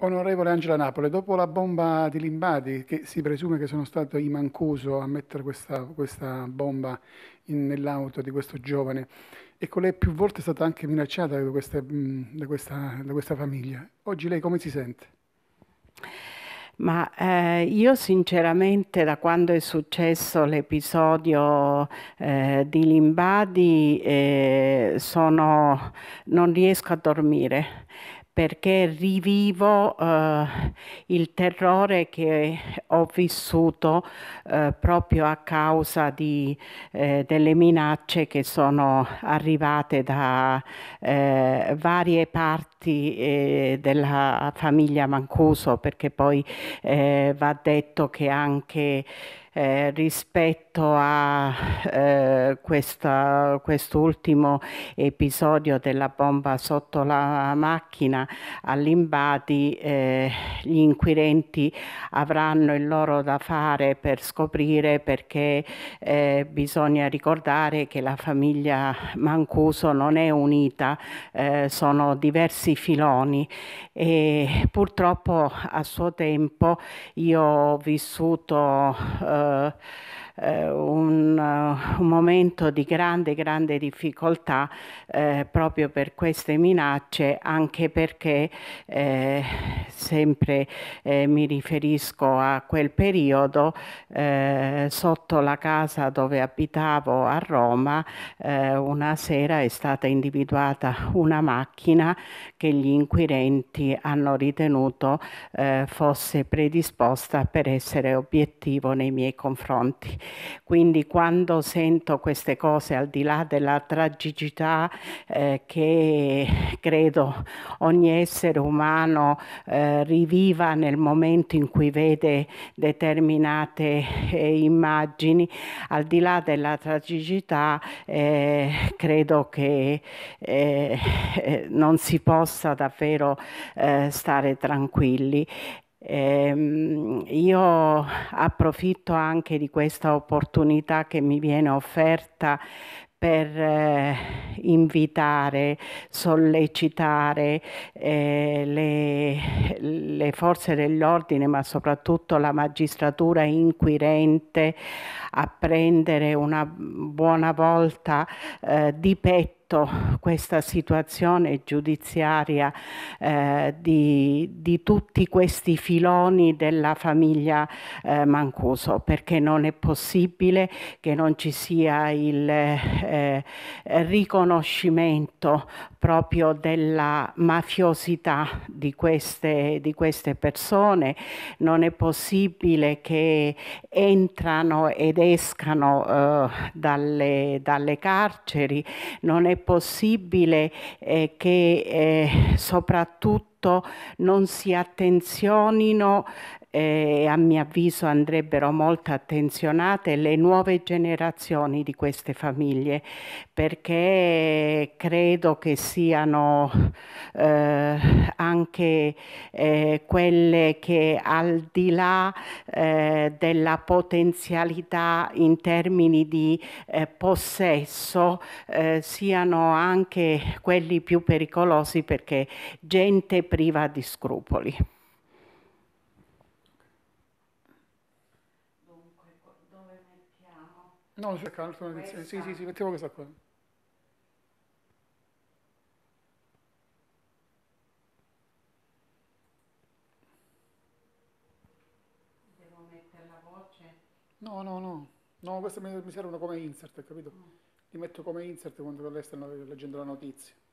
Onorevole Angela Napoli, dopo la bomba di Limbadi, che si presume che sono stato i Mancuso a mettere questa, questa bomba nell'auto di questo giovane, e lei più volte è stata anche minacciata da questa, mm, da questa, da questa famiglia, oggi lei come si sente? Ma eh, io sinceramente da quando è successo l'episodio eh, di Limbadi eh, sono, non riesco a dormire perché rivivo eh, il terrore che ho vissuto eh, proprio a causa di, eh, delle minacce che sono arrivate da eh, varie parti eh, della famiglia Mancuso, perché poi eh, va detto che anche eh, rispetto a eh, quest'ultimo episodio della bomba sotto la macchina all'Imbadi, eh, gli inquirenti avranno il loro da fare per scoprire perché eh, bisogna ricordare che la famiglia Mancuso non è unita, eh, sono diversi filoni e purtroppo a suo tempo io ho vissuto 呃，eh, un, eh, un, momento di grande, grande difficoltà eh, proprio per queste minacce, anche perché eh, sempre eh, mi riferisco a quel periodo eh, sotto la casa dove abitavo a Roma una sera è stata individuata una macchina che gli inquirenti hanno ritenuto fosse predisposta per essere obiettivo nei miei confronti. Quindi quando sento queste cose, al di là della tragicità eh, che credo ogni essere umano eh, riviva nel momento in cui vede determinate eh, immagini, al di là della tragicità eh, credo che eh, eh, non si possa davvero stare tranquilli Ehm, io approfitto anche di questa opportunità che mi viene offerta per eh, invitare, sollecitare eh, le, le, forze dell'ordine, ma soprattutto la magistratura inquirente a prendere una buona volta eh, di petto detto questa situazione giudiziaria eh, di, di, tutti questi filoni della famiglia eh, Mancuso, perché non è possibile che non ci sia il eh, riconoscimento proprio della mafiosità di queste, di queste persone, non è possibile che entrano ed escano eh, dalle, dalle carceri, non è possibile eh, che eh, soprattutto non si attenzionino e a mio avviso andrebbero molto attenzionate le nuove generazioni di queste famiglie perché credo che siano eh, anche eh, quelle che al di là eh, della potenzialità in termini di eh, possesso eh, siano anche quelli più pericolosi perché gente priva di scrupoli. No, non cerca ecco, un'altra notizia. Sì, sì, sì, mettiamo questa qua. Devo mettere la voce? No, no, no. No, queste mi servono come insert, capito? Mm. Li metto come insert quando lei sta leggendo la notizia.